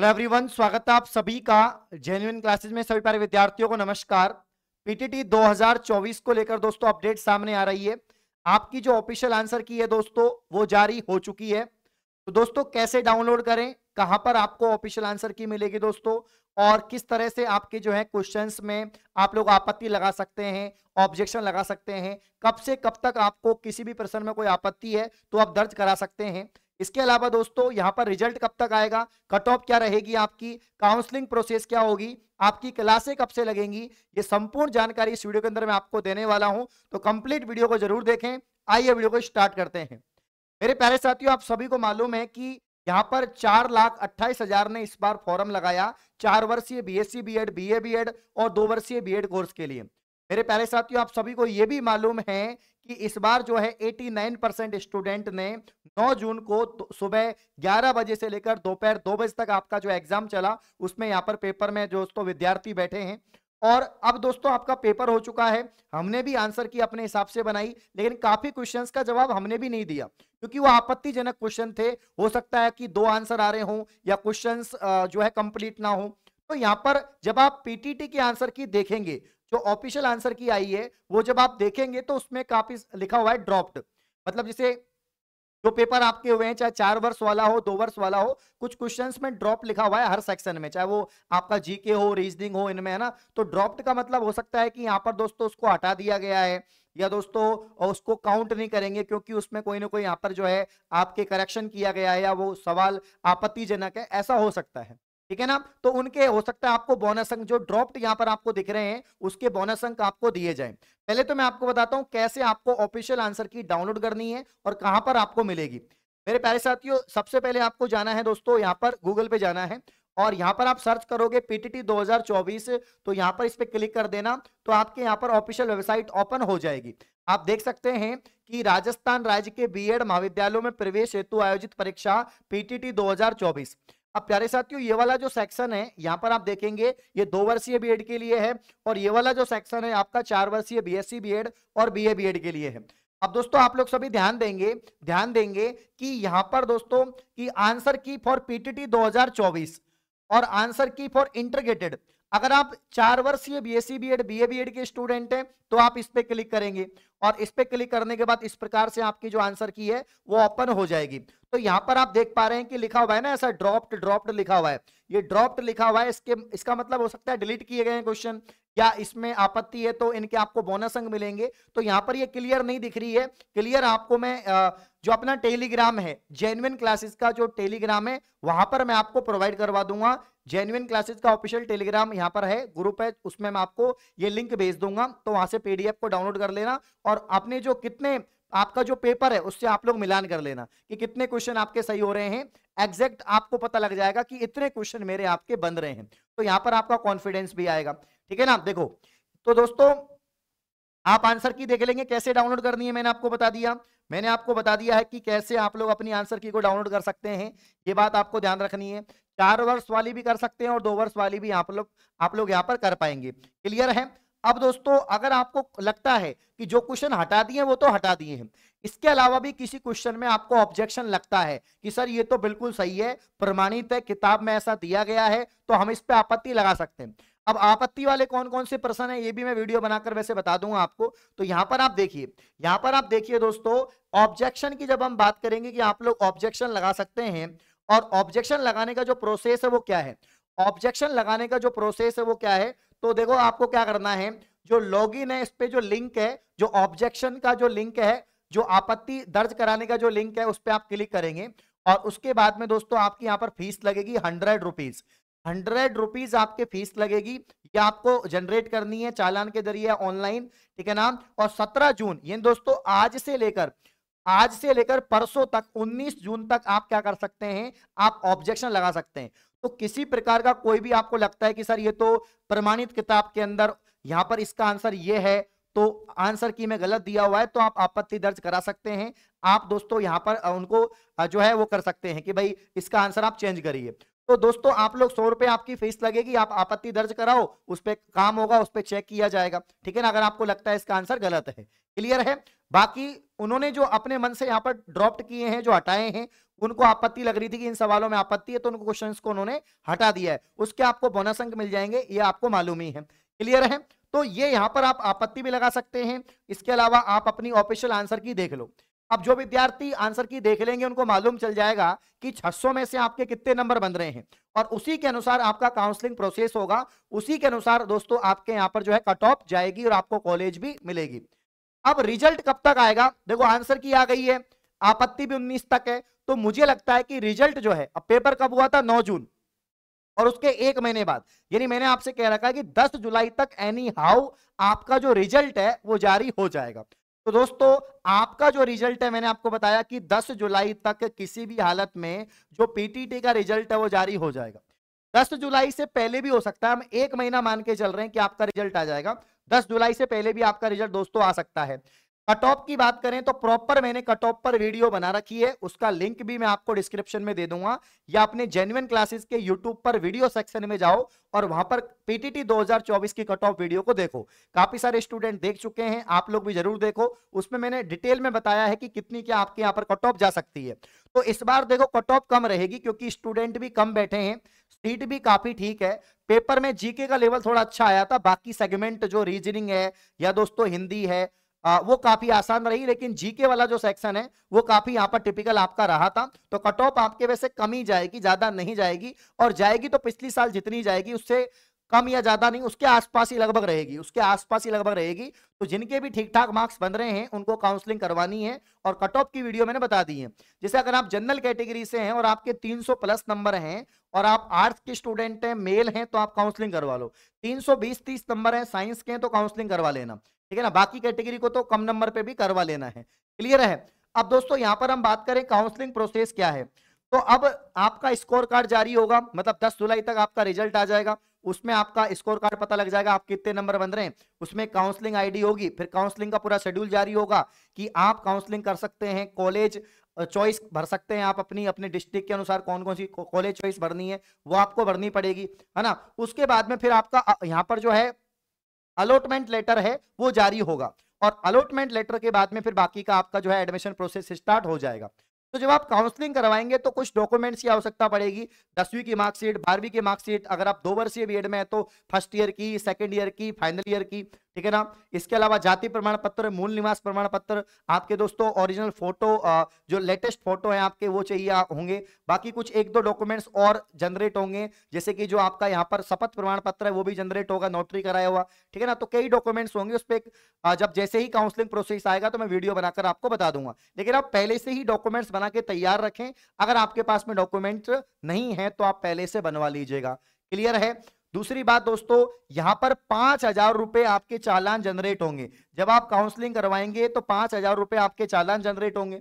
hello everyone स्वागत है आप सभी का जेन्युन क्लासेस में सभी प्यारे विद्यार्थियों को नमस्कार पीटीटी 2024 को लेकर दोस्तों अपडेट सामने आ रही है आपकी जो ऑफिशियल आंसर की है दोस्तों वो जारी हो चुकी है तो दोस्तों कैसे डाउनलोड करें कहां पर आपको ऑफिशियल आंसर की मिलेगी दोस्तों और किस तरह से आपके जो है क्वेश्चन में आप लोग आपत्ति लगा सकते हैं ऑब्जेक्शन लगा सकते हैं कब से कब तक आपको किसी भी प्रश्न में कोई आपत्ति है तो आप दर्ज करा सकते हैं इसके अलावा दोस्तों यहाँ पर रिजल्ट कब तक आएगा कट ऑफ क्या रहेगी आपकी काउंसलिंग प्रोसेस क्या होगी आपकी क्लासें कब से लगेंगी ये संपूर्ण जानकारी इस वीडियो के अंदर मैं आपको देने वाला हूँ तो कंप्लीट वीडियो को जरूर देखें आइए वीडियो को स्टार्ट करते हैं मेरे प्यारे साथियों आप सभी को मालूम है कि यहाँ पर चार लाख अट्ठाईस हजार ने इस बार फॉर्म लगाया चार वर्षीय बीएससी बीएड बीए बीएड और दो वर्षीय बीएड कोर्स के लिए मेरे प्यारे साथियों आप सभी को यह भी मालूम है कि इस बार जो है 89 परसेंट स्टूडेंट ने 9 जून को सुबह 11 बजे से लेकर दोपहर 2 बजे तक आपका जो एग्जाम चला उसमें यहाँ पर पेपर में दोस्तों विद्यार्थी बैठे हैं और अब दोस्तों आपका पेपर हो चुका है हमने भी आंसर की अपने हिसाब से बनाई लेकिन काफी क्वेश्चंस का जवाब हमने भी नहीं दिया क्योंकि वो आपत्तिजनक क्वेश्चन थे हो सकता है कि दो आंसर आ रहे हों या क्वेश्चंस जो है कंप्लीट ना हो तो यहाँ पर जब आप पीटीटी के आंसर की देखेंगे तो ऑफिशियल आंसर की आई है वो जब आप देखेंगे तो उसमें काफी लिखा हुआ है ड्रॉप्ड मतलब जैसे जो पेपर आपके हुए हैं चाहे चार वर्ष वाला हो दो वर्ष वाला हो कुछ क्वेश्चंस में ड्रॉप लिखा हुआ है हर सेक्शन में चाहे वो आपका जीके हो रीजनिंग हो इनमें है ना तो ड्रॉप्ड का मतलब हो सकता है कि यहाँ पर दोस्तों उसको हटा दिया गया है या दोस्तों उसको काउंट नहीं करेंगे क्योंकि उसमें कोई ना कोई यहाँ पर जो है आपके करेक्शन किया गया है या वो सवाल आपत्तिजनक है ऐसा हो सकता है ठीक है ना तो उनके हो सकता है आपको बोनस अंक जो ड्रॉप्ड यहाँ पर आपको दिख रहे हैं उसके बोनस अंक आपको दिए जाए पहले तो मैं आपको बताता हूँ कैसे आपको ऑफिशियल आंसर की डाउनलोड करनी है और कहाँ पर आपको मिलेगी मेरे प्यारे साथियों सबसे पहले आपको जाना है दोस्तों यहाँ पर गूगल पे जाना है और यहाँ पर आप सर्च करोगे पीटीटी 2024 तो यहाँ पर इस पर क्लिक कर देना तो आपके यहाँ पर ऑफिशियल वेबसाइट ओपन हो जाएगी आप देख सकते हैं कि राजस्थान राज्य के बीएड महाविद्यालयों में प्रवेश हेतु आयोजित परीक्षा पीटीटी 2024 अब प्यारे साथियों ये वाला जो सेक्शन है यहाँ पर आप देखेंगे ये दो वर्षीय बीएड के लिए है और ये वाला जो सेक्शन है आपका चार वर्षीय बीएससी बीएड और बीए बीएड के लिए है अब दोस्तों आप लोग सभी ध्यान देंगे ध्यान देंगे कि यहाँ पर दोस्तों कि आंसर की फॉर पीटीटी 2024 और आंसर की फॉर इंटरग्रेटेड अगर आप चार वर्षीय B S C B Ed B Ed के स्टूडेंट हैं तो आप इस पर क्लिक करेंगे और इस पर क्लिक करने के बाद इस प्रकार से आपकी जो आंसर की है वो ओपन हो जाएगी तो यहाँ पर आप देख पा रहे हैं कि लिखा हुआ है ना ऐसा ड्रॉप्ड ड्रॉप्ड लिखा हुआ है ये ड्रॉप्ड लिखा हुआ है इसके इसका मतलब हो सकता है डिलीट किए गए क्वेश्चन या इसमें आपत्ति है तो इनके आपको बोनस अंग मिलेंगे तो यहाँ पर ये क्लियर नहीं दिख रही है क्लियर आपको मैं आ, जो अपना टेलीग्राम है जेन्युन क्लासेस का जो टेलीग्राम है वहां पर मैं आपको प्रोवाइड करवा दूंगा जेन्युन क्लासेस का ऑफिशियल टेलीग्राम यहाँ पर है ग्रुप है उसमें मैं आपको ये लिंक भेज दूंगा तो वहां से पीडीएफ को डाउनलोड कर लेना और अपने जो कितने आपका जो पेपर है उससे आप लोग मिलान कर लेना कि कितने क्वेश्चन आपके सही हो रहे हैं एग्जैक्ट आपको पता लग जाएगा कि इतने क्वेश्चन मेरे आपके बन रहे हैं तो यहाँ पर आपका कॉन्फिडेंस भी आएगा ठीक है ना देखो तो दोस्तों आप आंसर की देख लेंगे कैसे डाउनलोड करनी है मैंने आपको बता दिया मैंने आपको बता दिया है कि कैसे आप लोग अपनी आंसर की को डाउनलोड कर सकते हैं ये बात आपको ध्यान रखनी है चार वर्ष वाली भी कर सकते हैं और दो वर्ष वाली भी आप लोग आप लोग यहाँ पर कर पाएंगे क्लियर है अब दोस्तों अगर आपको लगता है कि जो क्वेश्चन हटा दिए वो तो हटा दिए हैं इसके अलावा भी किसी क्वेश्चन में आपको ऑब्जेक्शन लगता है कि सर ये तो बिल्कुल सही है प्रमाणित है किताब में ऐसा दिया गया है तो हम इस पर आपत्ति लगा सकते हैं अब आपत्ति वाले कौन कौन से प्रश्न है ये भी मैं वीडियो बनाकर वैसे बता दूंगा आपको तो यहाँ पर आप देखिए यहाँ पर आप देखिए दोस्तों ऑब्जेक्शन की जब हम बात करेंगे कि आप लोग ऑब्जेक्शन लगा सकते हैं और ऑब्जेक्शन लगाने का जो प्रोसेस है वो क्या है ऑब्जेक्शन लगाने का जो प्रोसेस है वो क्या है तो देखो आपको क्या करना है जो लॉगिन है इस पे जो लिंक है जो ऑब्जेक्शन का जो लिंक है जो आपत्ति दर्ज कराने का जो लिंक है उस पर आप क्लिक करेंगे और उसके बाद में दोस्तों आपकी यहाँ पर फीस लगेगी हंड्रेड रुपीज हंड्रेड रुपीज आपके फीस लगेगी ये आपको जनरेट करनी है चालान के जरिए ऑनलाइन ठीक है ना और सत्रह जून ये दोस्तों आज से लेकर आज से लेकर परसों तक 19 जून तक आप क्या कर सकते हैं आप ऑब्जेक्शन लगा सकते हैं तो किसी प्रकार का कोई भी आपको लगता है कि सर ये तो प्रमाणित किताब के अंदर यहाँ पर इसका आंसर ये है तो आंसर की मैं गलत दिया हुआ है तो आप आपत्ति दर्ज करा सकते हैं आप दोस्तों यहाँ पर उनको जो है वो कर सकते हैं कि भाई इसका आंसर आप चेंज करिए तो दोस्तों आप लोग सौ रुपए आपकी फीस लगेगी आप आपत्ति दर्ज कराओ उस पर काम होगा उस पर चेक किया जाएगा ठीक है ना अगर आपको लगता है इसका आंसर गलत है क्लियर है बाकी उन्होंने जो अपने मन से यहाँ पर ड्रॉप्ट किए हैं जो हटाए हैं उनको आपत्ति लग रही थी कि इन सवालों में आपत्ति है तो उनको क्वेश्चन को उन्होंने हटा दिया है उसके आपको बोनस अंक मिल जाएंगे ये आपको मालूम ही है क्लियर है तो ये यहाँ पर आप आपत्ति भी लगा सकते हैं इसके अलावा आप अपनी ऑफिशियल आंसर की देख लो अब जो विद्यार्थी आंसर की देख लेंगे उनको मालूम चल जाएगा कि 600 में से आपके कितने नंबर बन रहे हैं और उसी के अनुसार आपका काउंसलिंग प्रोसेस होगा उसी के अनुसार दोस्तों आपके यहाँ पर जो है कट ऑफ जाएगी और आपको कॉलेज भी मिलेगी अब रिजल्ट कब तक आएगा देखो आंसर की आ गई है आपत्ति भी उन्नीस तक है तो मुझे लगता है कि रिजल्ट जो है अब पेपर कब हुआ था नौ जून और उसके एक महीने बाद यानी मैंने आपसे कह रखा है कि 10 जुलाई तक एनी हाउ आपका जो रिजल्ट है वो जारी हो जाएगा तो दोस्तों आपका जो रिजल्ट है मैंने आपको बताया कि 10 जुलाई तक किसी भी हालत में जो पीटीटी का रिजल्ट है वो जारी हो जाएगा 10 जुलाई से पहले भी हो सकता है हम एक महीना मान के चल रहे हैं कि आपका रिजल्ट आ जाएगा 10 जुलाई से पहले भी आपका रिजल्ट दोस्तों आ सकता है कट ऑफ की बात करें तो प्रॉपर मैंने कट ऑफ पर वीडियो बना रखी है उसका लिंक भी मैं आपको डिस्क्रिप्शन में दे दूंगा या अपने जेन्युन क्लासेस के यूट्यूब पर वीडियो सेक्शन में जाओ और वहां पर पीटीटी 2024 की कट ऑफ वीडियो को देखो काफी सारे स्टूडेंट देख चुके हैं आप लोग भी जरूर देखो उसमें मैंने डिटेल में बताया है कि कितनी क्या आपके यहाँ पर कट ऑफ जा सकती है तो इस बार देखो कट ऑफ कम रहेगी क्योंकि स्टूडेंट भी कम बैठे हैं सीट भी काफी ठीक है पेपर में जीके का लेवल थोड़ा अच्छा आया था बाकी सेगमेंट जो रीजनिंग है या दोस्तों हिंदी है आ, वो काफी आसान रही लेकिन जीके वाला जो सेक्शन है वो काफी यहाँ पर टिपिकल आपका रहा था तो कट ऑफ आपके वैसे कम ही जाएगी ज्यादा नहीं जाएगी और जाएगी तो पिछली साल जितनी जाएगी उससे कम या ज्यादा नहीं उसके आसपास ही लगभग रहेगी उसके आसपास ही लगभग रहेगी तो जिनके भी ठीक ठाक मार्क्स बन रहे हैं उनको काउंसलिंग करवानी है और कट ऑफ की वीडियो मैंने बता दी है जैसे अगर आप जनरल कैटेगरी से हैं और आपके 300 प्लस नंबर हैं और आप आर्ट्स के स्टूडेंट हैं मेल हैं तो आप काउंसलिंग करवा लो तीन सौ नंबर हैं साइंस के हैं तो काउंसलिंग करवा लेना ठीक है ना बाकी कैटेगरी को तो कम नंबर पे भी करवा लेना है क्लियर है अब दोस्तों यहाँ पर हम बात करें काउंसलिंग प्रोसेस क्या है तो अब आपका स्कोर कार्ड जारी होगा मतलब 10 जुलाई तक आपका रिजल्ट आ जाएगा उसमें आपका स्कोर कार्ड पता लग जाएगा आप कितने नंबर बन रहे हैं उसमें काउंसलिंग आईडी होगी फिर काउंसलिंग का पूरा शेड्यूल जारी होगा कि आप काउंसलिंग कर सकते हैं कॉलेज चॉइस भर सकते हैं आप अपनी अपने डिस्ट्रिक्ट के अनुसार कौन कौन सी कॉलेज चॉइस भरनी है वो आपको भरनी पड़ेगी है ना उसके बाद में फिर आपका यहाँ पर जो है अलॉटमेंट लेटर है वो जारी होगा और अलॉटमेंट लेटर के बाद में फिर बाकी का आपका जो है एडमिशन प्रोसेस स्टार्ट हो जाएगा तो जब आप काउंसलिंग करवाएंगे तो कुछ डॉक्यूमेंट्स की आवश्यकता पड़ेगी दसवीं की मार्कशीट बारहवीं की मार्कशीट अगर आप दो वर्षीय एड में है तो फर्स्ट ईयर की सेकेंड ईयर की फाइनल ईयर की ठीक है ना इसके अलावा जाति प्रमाण पत्र मूल निवास प्रमाण पत्र आपके दोस्तों ओरिजिनल फोटो जो लेटेस्ट फोटो है आपके वो चाहिए होंगे बाकी कुछ एक दो डॉक्यूमेंट्स और जनरेट होंगे जैसे कि जो आपका यहाँ पर शपथ प्रमाण पत्र है वो भी जनरेट होगा नोटरी कराया हुआ ठीक है ना तो कई डॉक्यूमेंट्स होंगे उस पर जब जैसे ही काउंसलिंग प्रोसेस आएगा तो मैं वीडियो बनाकर आपको बता दूंगा लेकिन आप पहले से ही डॉक्यूमेंट्स बना के तैयार रखें अगर आपके पास में डॉक्यूमेंट नहीं है तो आप पहले से बनवा लीजिएगा क्लियर है दूसरी बात दोस्तों यहां पर पांच हजार रुपए आपके चालान जनरेट होंगे जब आप काउंसलिंग करवाएंगे तो पांच हजार रुपए आपके चालान जनरेट होंगे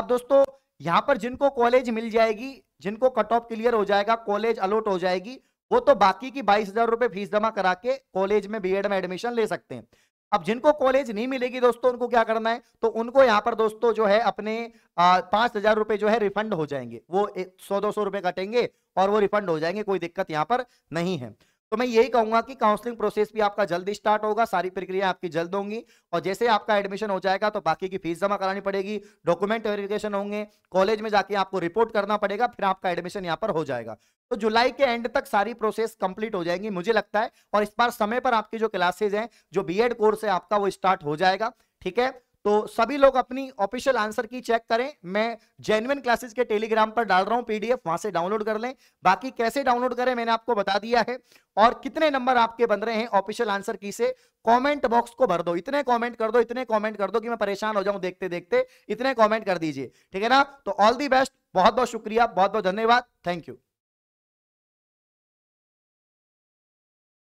अब दोस्तों यहां पर जिनको कॉलेज मिल जाएगी जिनको कट ऑफ क्लियर हो जाएगा कॉलेज अलॉट हो जाएगी वो तो बाकी की बाईस हजार रुपए फीस जमा करा के कॉलेज में बी में एडमिशन ले सकते हैं अब जिनको कॉलेज नहीं मिलेगी दोस्तों उनको क्या करना है तो उनको यहाँ पर दोस्तों जो है अपने पांच हजार रुपए जो है रिफंड हो जाएंगे वो सौ दो सौ रुपए कटेंगे और वो रिफंड हो जाएंगे कोई दिक्कत यहाँ पर नहीं है तो मैं यही कहूंगा कि काउंसलिंग प्रोसेस भी आपका जल्दी स्टार्ट होगा सारी प्रक्रिया आपकी जल्द होंगी और जैसे आपका एडमिशन हो जाएगा तो बाकी की फीस जमा करानी पड़ेगी डॉक्यूमेंट वेरिफिकेशन होंगे कॉलेज में जाके आपको रिपोर्ट करना पड़ेगा फिर आपका एडमिशन यहाँ पर हो जाएगा तो जुलाई के एंड तक सारी प्रोसेस कंप्लीट हो जाएंगी मुझे लगता है और इस बार समय पर आपकी जो क्लासेज है जो बी कोर्स है आपका वो स्टार्ट हो जाएगा ठीक है तो सभी लोग अपनी ऑफिशियल आंसर की चेक करें मैं जेन्युन क्लासेस के टेलीग्राम पर डाल रहा हूं पीडीएफ वहां से डाउनलोड कर लें बाकी कैसे डाउनलोड करें मैंने आपको बता दिया है और कितने नंबर आपके बन रहे हैं ऑफिशियल आंसर की से कमेंट बॉक्स को भर दो इतने कमेंट कर दो इतने कमेंट कर दो कि मैं परेशान हो जाऊं देखते देखते इतने कॉमेंट कर दीजिए ठीक है ना तो ऑल दी बेस्ट बहुत बहुत शुक्रिया बहुत बहुत धन्यवाद थैंक यू